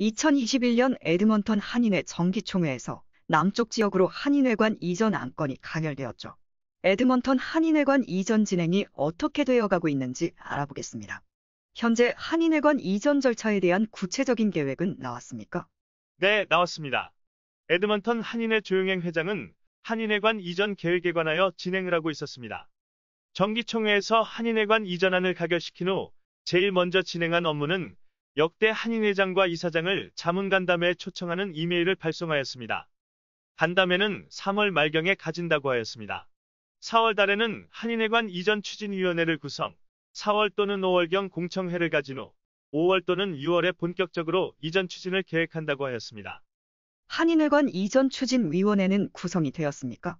2021년 에드먼턴 한인회 정기총회에서 남쪽 지역으로 한인회관 이전 안건이 가결되었죠. 에드먼턴 한인회관 이전 진행이 어떻게 되어가고 있는지 알아보겠습니다. 현재 한인회관 이전 절차에 대한 구체적인 계획은 나왔습니까? 네, 나왔습니다. 에드먼턴 한인회 조용행 회장은 한인회관 이전 계획에 관하여 진행을 하고 있었습니다. 정기총회에서 한인회관 이전안을 가결시킨 후 제일 먼저 진행한 업무는 역대 한인 회장과 이사장을 자문간담회에 초청하는 이메일을 발송하였습니다. 간담회는 3월 말경에 가진다고 하였습니다. 4월 달에는 한인회관 이전 추진위원회를 구성, 4월 또는 5월경 공청회를 가진 후 5월 또는 6월에 본격적으로 이전 추진을 계획한다고 하였습니다. 한인회관 이전 추진위원회는 구성이 되었습니까?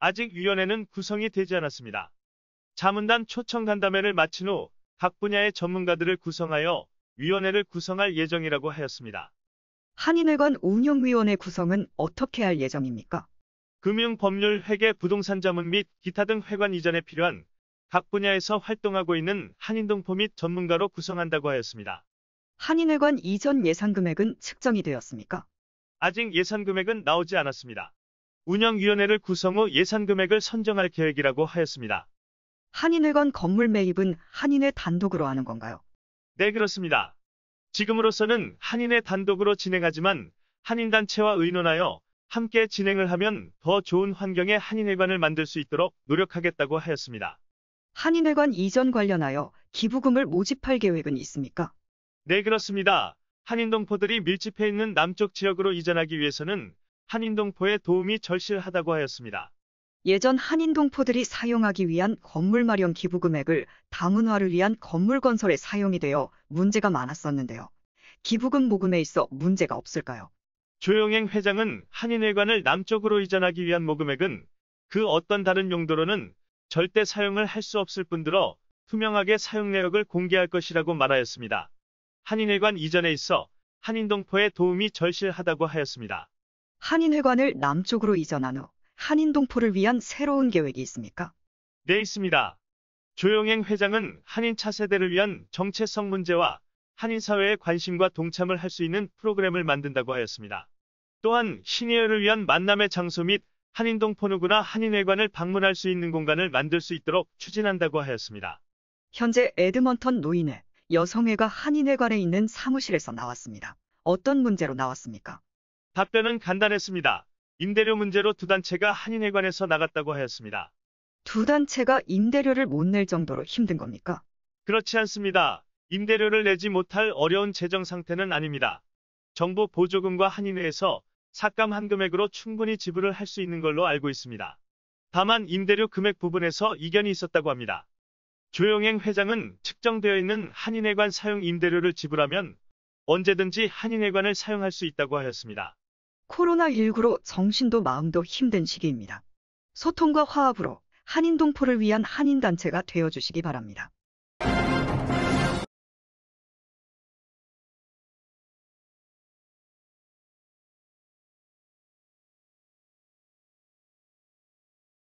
아직 위원회는 구성이 되지 않았습니다. 자문단 초청 간담회를 마친 후 각 분야의 전문가들을 구성하여 위원회를 구성할 예정이라고 하였습니다. 한인회관 운영위원회 구성은 어떻게 할 예정입니까? 금융, 법률, 회계, 부동산 자문 및 기타 등 회관 이전에 필요한 각 분야에서 활동하고 있는 한인동포 및 전문가로 구성한다고 하였습니다. 한인회관 이전 예산 금액은 측정이 되었습니까? 아직 예산 금액은 나오지 않았습니다. 운영위원회를 구성 후 예산 금액을 선정할 계획이라고 하였습니다. 한인회관 건물 매입은 한인회 단독으로 하는 건가요? 네 그렇습니다. 지금으로서는 한인회 단독으로 진행하지만 한인단체와 의논하여 함께 진행을 하면 더 좋은 환경의 한인회관을 만들 수 있도록 노력하겠다고 하였습니다. 한인회관 이전 관련하여 기부금을 모집할 계획은 있습니까? 네 그렇습니다. 한인동포들이 밀집해 있는 남쪽 지역으로 이전하기 위해서는 한인동포의 도움이 절실하다고 하였습니다. 예전 한인 동포들이 사용하기 위한 건물 마련 기부 금액을 다문화를 위한 건물 건설에 사용이 되어 문제가 많았었는데요. 기부금 모금에 있어 문제가 없을까요? 조영행 회장은 한인회관을 남쪽으로 이전하기 위한 모금액은 그 어떤 다른 용도로는 절대 사용을 할 수 없을 뿐더러 투명하게 사용 내역을 공개할 것이라고 말하였습니다. 한인회관 이전에 있어 한인동포의 도움이 절실하다고 하였습니다. 한인회관을 남쪽으로 이전한 후 한인동포를 위한 새로운 계획이 있습니까? 네, 있습니다. 조영행 회장은 한인 차세대를 위한 정체성 문제와 한인 사회의 관심과 동참을 할 수 있는 프로그램을 만든다고 하였습니다. 또한 시니어를 위한 만남의 장소 및 한인동 포누구나 한인회관을 방문할 수 있는 공간을 만들 수 있도록 추진한다고 하였습니다. 현재 에드먼턴 노인회, 여성회가 한인회관에 있는 사무실에서 나왔습니다. 어떤 문제로 나왔습니까? 답변은 간단했습니다. 임대료 문제로 두 단체가 한인회관에서 나갔다고 하였습니다. 두 단체가 임대료를 못 낼 정도로 힘든 겁니까? 그렇지 않습니다. 임대료를 내지 못할 어려운 재정 상태는 아닙니다. 정부 보조금과 한인회에서 삭감한 금액으로 충분히 지불을 할 수 있는 걸로 알고 있습니다. 다만 임대료 금액 부분에서 이견이 있었다고 합니다. 조영행 회장은 측정되어 있는 한인회관 사용 임대료를 지불하면 언제든지 한인회관을 사용할 수 있다고 하였습니다. 코로나19로 정신도 마음도 힘든 시기입니다. 소통과 화합으로 한인 동포를 위한 한인단체가 되어주시기 바랍니다.